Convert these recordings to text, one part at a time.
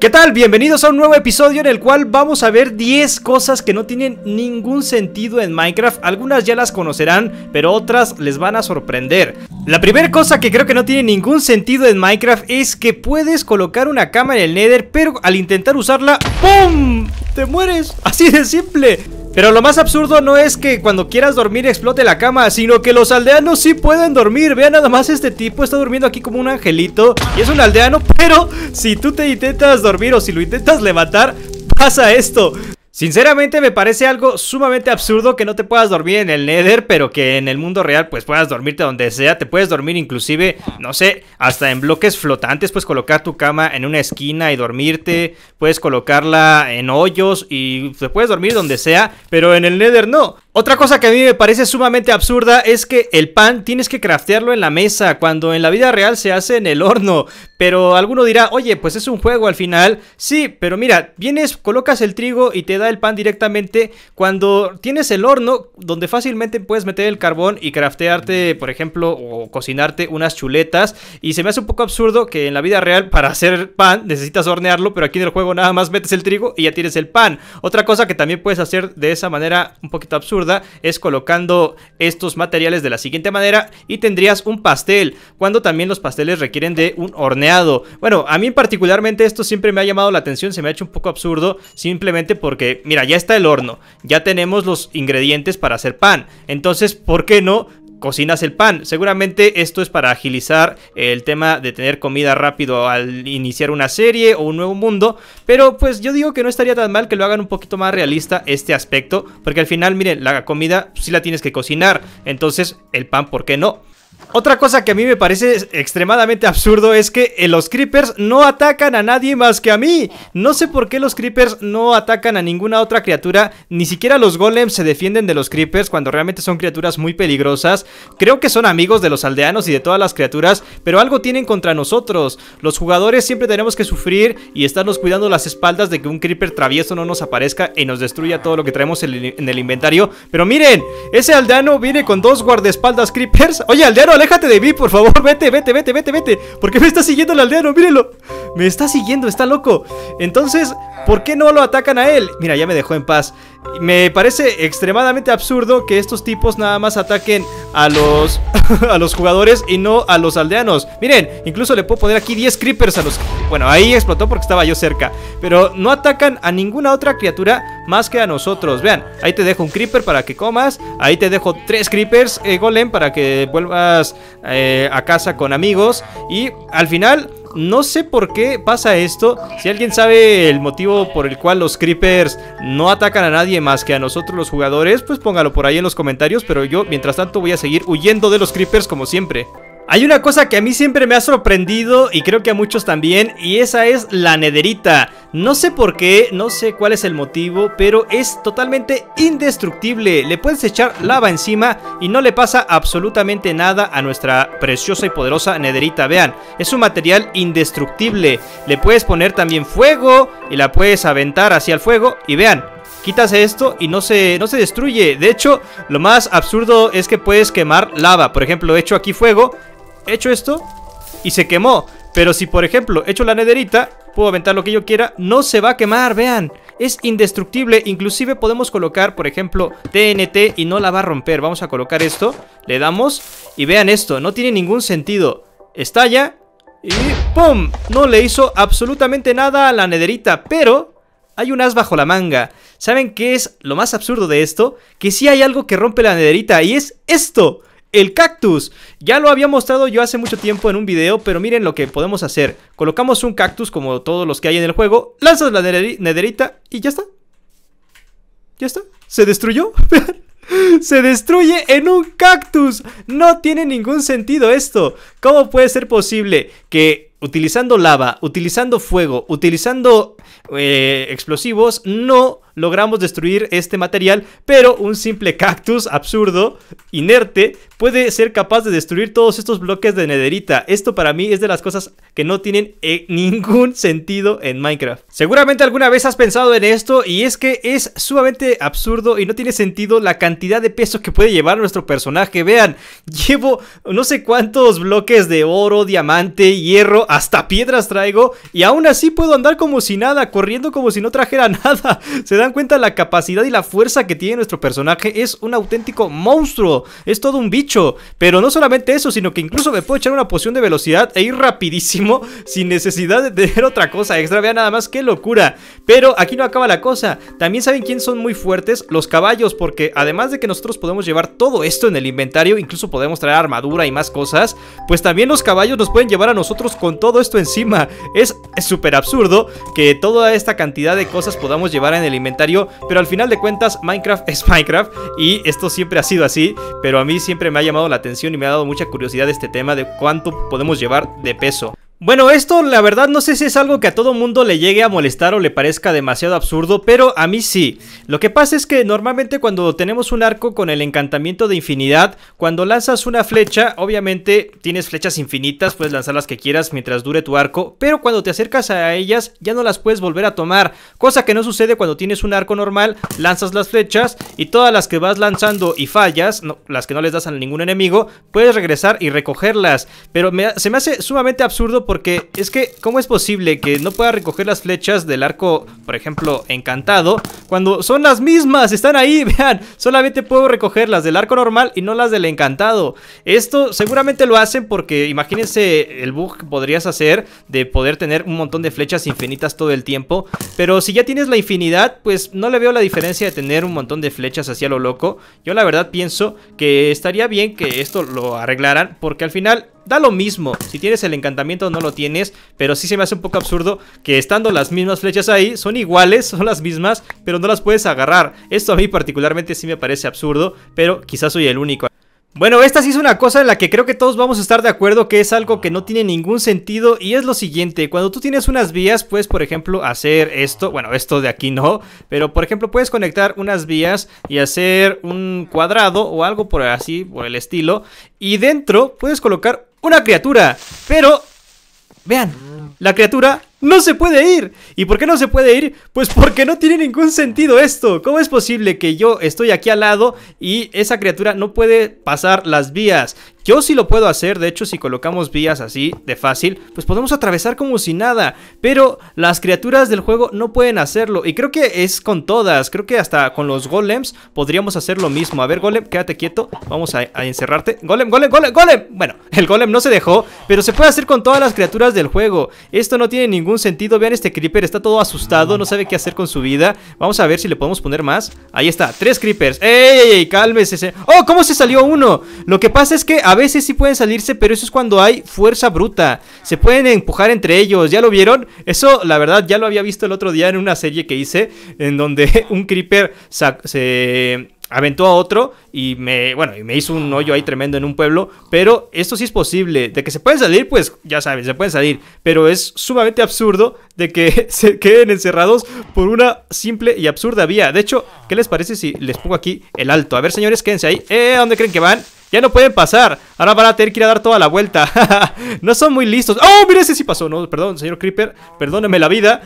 ¿Qué tal? Bienvenidos a un nuevo episodio en el cual vamos a ver 10 cosas que no tienen ningún sentido en Minecraft. Algunas ya las conocerán, pero otras les van a sorprender. La primera cosa que creo que no tiene ningún sentido en Minecraft es que puedes colocar una cama en el Nether, pero al intentar usarla, ¡pum! ¡Te mueres! Así de simple. Pero lo más absurdo no es que cuando quieras dormir explote la cama, sino que los aldeanos sí pueden dormir. Vean nada más este tipo, está durmiendo aquí como un angelito y es un aldeano, pero si tú te intentas dormir o si lo intentas levantar, pasa esto. Sinceramente me parece algo sumamente absurdo que no te puedas dormir en el Nether, pero que en el mundo real pues puedas dormirte donde sea, te puedes dormir inclusive, no sé, hasta en bloques flotantes, puedes colocar tu cama en una esquina y dormirte, puedes colocarla en hoyos y te puedes dormir donde sea, pero en el Nether no. Otra cosa que a mí me parece sumamente absurda es que el pan tienes que craftearlo en la mesa, cuando en la vida real se hace en el horno. Pero alguno dirá, oye, pues es un juego al final. Sí, pero mira, vienes, colocas el trigo y te da el pan directamente cuando tienes el horno donde fácilmente puedes meter el carbón y craftearte, por ejemplo, o cocinarte unas chuletas. Y se me hace un poco absurdo que en la vida real para hacer pan necesitas hornearlo, pero aquí en el juego nada más metes el trigo y ya tienes el pan. Otra cosa que también puedes hacer de esa manera un poquito absurda es colocando estos materiales de la siguiente manera y tendrías un pastel, cuando también los pasteles requieren de un horneado. Bueno, a mí particularmente esto siempre me ha llamado la atención, se me ha hecho un poco absurdo, simplemente porque, mira, ya está el horno, ya tenemos los ingredientes para hacer pan, entonces, ¿por qué no cocinas el pan. Seguramente esto es para agilizar el tema de tener comida rápido al iniciar una serie o un nuevo mundo, pero pues yo digo que no estaría tan mal que lo hagan un poquito más realista este aspecto, porque al final, miren, la comida si sí la tienes que cocinar, entonces el pan, ¿por qué no? Otra cosa que a mí me parece extremadamente absurdo es que eh, los creepers no atacan a nadie más que a mí. No sé por qué los creepers no atacan a ninguna otra criatura, ni siquiera los golems se defienden de los creepers cuando realmente son criaturas muy peligrosas. Creo que son amigos de los aldeanos y de todas las criaturas, pero algo tienen contra nosotros. Los jugadores siempre tenemos que sufrir y estarnos cuidando las espaldas de que un creeper travieso no nos aparezca y nos destruya todo lo que traemos en el inventario. Pero miren, ese aldeano viene con dos guardaespaldas creepers. Oye, aldeano, aléjate de mí, por favor, vete, vete, vete, vete, vete. porque me está siguiendo el aldeano? Mírenlo. Me está siguiendo, está loco. Entonces, ¿Por qué no lo atacan a él? Mira, ya me dejó en paz. Me parece extremadamente absurdo que estos tipos nada más ataquen a los, a los jugadores y no a los aldeanos. Miren, incluso le puedo poner aquí 10 creepers a los... Bueno, ahí explotó porque estaba yo cerca. Pero no atacan a ninguna otra criatura más que a nosotros. Vean, ahí te dejo un creeper para que comas. Ahí te dejo 3 creepers, eh, golem, para que vuelvas eh, a casa con amigos. Y al final... No sé por qué pasa esto. Si alguien sabe el motivo por el cual los creepers no atacan a nadie más que a nosotros los jugadores, pues póngalo por ahí en los comentarios, pero yo mientras tanto voy a seguir huyendo de los creepers como siempre. Hay una cosa que a mí siempre me ha sorprendido y creo que a muchos también, y esa es la nederita. No sé por qué, no sé cuál es el motivo, pero es totalmente indestructible. Le puedes echar lava encima y no le pasa absolutamente nada a nuestra preciosa y poderosa nederita. Vean, es un material indestructible. Le puedes poner también fuego y la puedes aventar hacia el fuego y vean, quítase esto y no se, no se destruye. De hecho, lo más absurdo es que puedes quemar lava. Por ejemplo, he hecho aquí fuego hecho esto y se quemó. Pero si, por ejemplo, echo la nederita, puedo aventar lo que yo quiera, no se va a quemar, vean. Es indestructible, inclusive podemos colocar, por ejemplo, TNT y no la va a romper. Vamos a colocar esto, le damos y vean esto, no tiene ningún sentido. Estalla y ¡pum! No le hizo absolutamente nada a la nederita, pero hay un as bajo la manga. ¿Saben qué es lo más absurdo de esto? Que si hay algo que rompe la nederita y es esto. El cactus, ya lo había mostrado yo hace mucho tiempo en un video, pero miren lo que podemos hacer. Colocamos un cactus como todos los que hay en el juego, lanzas la nederita y ya está. Ya está, se destruyó. Se destruye en un cactus. No tiene ningún sentido esto. ¿Cómo puede ser posible que utilizando lava, utilizando fuego, utilizando eh, explosivos, no logramos destruir este material, pero un simple cactus absurdo, inerte, puede ser capaz de destruir todos estos bloques de nederita. Esto para mí es de las cosas que no tienen eh, ningún sentido en Minecraft. Seguramente alguna vez has pensado en esto y es que es sumamente absurdo y no tiene sentido la cantidad de peso que puede llevar nuestro personaje. Vean, llevo no sé cuántos bloques de oro, diamante, hierro, hasta piedras traigo y aún así puedo andar como si nada, corriendo como si no trajera nada. ¿Se dan cuenta la capacidad y la fuerza que tiene nuestro personaje, es un auténtico monstruo, es todo un bicho. Pero no solamente eso, sino que incluso me puedo echar una poción de velocidad e ir rapidísimo sin necesidad de tener otra cosa extra. Vean nada más que locura. Pero aquí no acaba la cosa. También saben quién son muy fuertes los caballos, porque además de que nosotros podemos llevar todo esto en el inventario, incluso podemos traer armadura y más cosas, pues también los caballos nos pueden llevar a nosotros con todo esto encima. Es súper absurdo que toda esta cantidad de cosas podamos llevar en el inventario pero al final de cuentas Minecraft es Minecraft y esto siempre ha sido así, pero a mí siempre me ha llamado la atención y me ha dado mucha curiosidad este tema de cuánto podemos llevar de peso. Bueno, esto la verdad no sé si es algo que a todo mundo le llegue a molestar o le parezca demasiado absurdo, pero a mí sí. Lo que pasa es que normalmente cuando tenemos un arco con el encantamiento de infinidad, cuando lanzas una flecha, obviamente tienes flechas infinitas, puedes lanzar las que quieras mientras dure tu arco, pero cuando te acercas a ellas ya no las puedes volver a tomar, cosa que no sucede cuando tienes un arco normal, lanzas las flechas y todas las que vas lanzando y fallas, las que no les das a ningún enemigo, puedes regresar y recogerlas, pero se me hace sumamente absurdo porque es que, ¿cómo es posible que no pueda recoger las flechas del arco, por ejemplo, encantado? Cuando son las mismas, están ahí, vean, solamente puedo recoger las del arco normal y no las del encantado. Esto seguramente lo hacen porque imagínense el bug que podrías hacer de poder tener un montón de flechas infinitas todo el tiempo. Pero si ya tienes la infinidad, pues no le veo la diferencia de tener un montón de flechas hacia lo loco. Yo la verdad pienso que estaría bien que esto lo arreglaran porque al final da lo mismo. Si tienes el encantamiento no lo tienes, pero sí se me hace un poco absurdo que estando las mismas flechas ahí, son iguales, son las mismas, pero no las puedes agarrar. Esto a mí particularmente sí me parece absurdo, pero quizás soy el único. Bueno, esta sí es una cosa en la que creo que todos vamos a estar de acuerdo que es algo que no tiene ningún sentido y es lo siguiente, cuando tú tienes unas vías puedes por ejemplo hacer esto, bueno esto de aquí no, pero por ejemplo puedes conectar unas vías y hacer un cuadrado o algo por así, por el estilo y dentro puedes colocar una criatura, pero vean, la criatura no se puede ir. ¿Y por qué no se puede ir? Pues porque no tiene ningún sentido esto. ¿Cómo es posible que yo estoy aquí al lado y esa criatura no puede pasar las vías? Yo sí lo puedo hacer, de hecho si colocamos vías así de fácil, pues podemos atravesar como si nada, pero las criaturas del juego no pueden hacerlo y creo que es con todas, creo que hasta con los golems podríamos hacer lo mismo. A ver golem, quédate quieto, vamos a, encerrarte. Golem, golem, golem, golem. Bueno, el golem no se dejó, pero se puede hacer con todas las criaturas del juego. Esto no tiene ningún sentido, vean este creeper, está todo asustado, no sabe qué hacer con su vida. Vamos a ver si le podemos poner más. Ahí está, tres creepers. ¡Ey, ey, Cálmese. ¡Oh, cómo se salió uno! Lo que pasa es que a veces sí pueden salirse, pero eso es cuando hay fuerza bruta. Se pueden empujar entre ellos, ¿ya lo vieron? Eso, la verdad, ya lo había visto el otro día en una serie que hice, en donde un creeper se aventó a otro y me, bueno, y me hizo un hoyo ahí tremendo en un pueblo, pero esto sí es posible, de que se pueden salir, pues ya saben, se pueden salir, pero es sumamente absurdo de que se queden encerrados por una simple y absurda vía. De hecho, ¿qué les parece si les pongo aquí el alto? A ver, señores, quédense ahí. Eh, ¿a dónde creen que van? Ya no pueden pasar. Ahora van a tener que ir a dar toda la vuelta. no son muy listos. ¡Oh, mira, ese sí pasó! No, perdón, señor Creeper. Perdóneme la vida.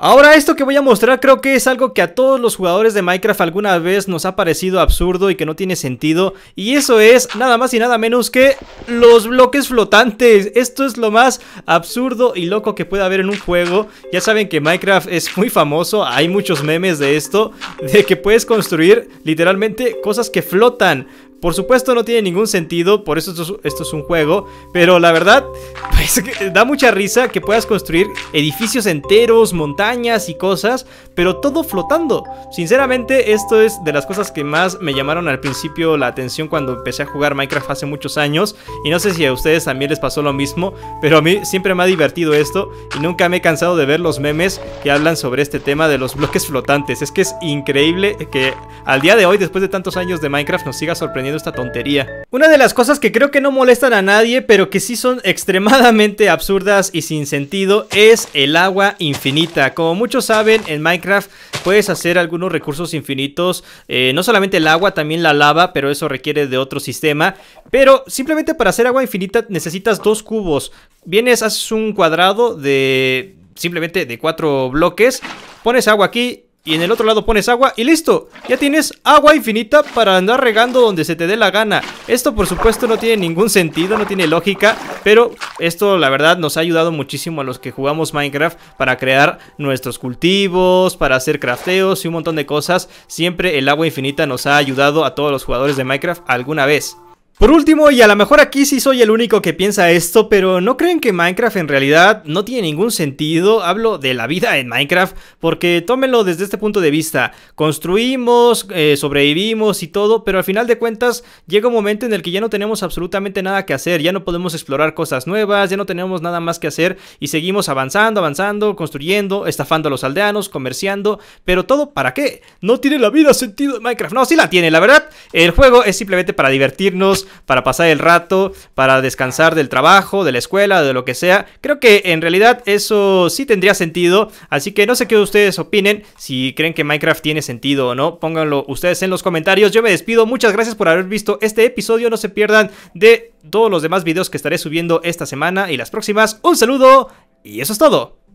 Ahora esto que voy a mostrar creo que es algo que a todos los jugadores de Minecraft alguna vez nos ha parecido absurdo y que no tiene sentido Y eso es nada más y nada menos que los bloques flotantes Esto es lo más absurdo y loco que puede haber en un juego Ya saben que Minecraft es muy famoso, hay muchos memes de esto De que puedes construir literalmente cosas que flotan por supuesto no tiene ningún sentido, por eso esto es, un juego, pero la verdad pues, da mucha risa que puedas construir edificios enteros, montañas y cosas, pero todo flotando. Sinceramente esto es de las cosas que más me llamaron al principio la atención cuando empecé a jugar Minecraft hace muchos años, y no sé si a ustedes también les pasó lo mismo, pero a mí siempre me ha divertido esto y nunca me he cansado de ver los memes que hablan sobre este tema de los bloques flotantes. Es que es increíble que al día de hoy, después de tantos años de Minecraft, nos siga sorprendiendo esta tontería. Una de las cosas que creo que no molestan a nadie, pero que sí son extremadamente absurdas y sin sentido, es el agua infinita. Como muchos saben, en Minecraft puedes hacer algunos recursos infinitos, eh, no solamente el agua, también la lava, pero eso requiere de otro sistema. Pero simplemente para hacer agua infinita necesitas dos cubos. Vienes, haces un cuadrado de simplemente de cuatro bloques, pones agua aquí y en el otro lado pones agua y listo, ya tienes agua infinita para andar regando donde se te dé la gana. Esto por supuesto no tiene ningún sentido, no tiene lógica, pero esto la verdad nos ha ayudado muchísimo a los que jugamos Minecraft para crear nuestros cultivos, para hacer crafteos y un montón de cosas. Siempre el agua infinita nos ha ayudado a todos los jugadores de Minecraft alguna vez. Por último, y a lo mejor aquí sí soy el único que piensa esto, pero ¿no creen que Minecraft en realidad no tiene ningún sentido? Hablo de la vida en Minecraft, porque tómenlo desde este punto de vista. Construimos, eh, sobrevivimos y todo, pero al final de cuentas llega un momento en el que ya no tenemos absolutamente nada que hacer, ya no podemos explorar cosas nuevas, ya no tenemos nada más que hacer y seguimos avanzando, avanzando, construyendo, estafando a los aldeanos, comerciando, pero todo ¿para qué? No tiene la vida sentido en Minecraft. No, sí la tiene, la verdad. El juego es simplemente para divertirnos para pasar el rato, para descansar del trabajo, de la escuela, de lo que sea. Creo que en realidad eso sí tendría sentido, así que no sé qué ustedes opinen, si creen que Minecraft tiene sentido o no, pónganlo ustedes en los comentarios. Yo me despido, muchas gracias por haber visto este episodio, no se pierdan de todos los demás videos que estaré subiendo esta semana y las próximas. Un saludo y eso es todo.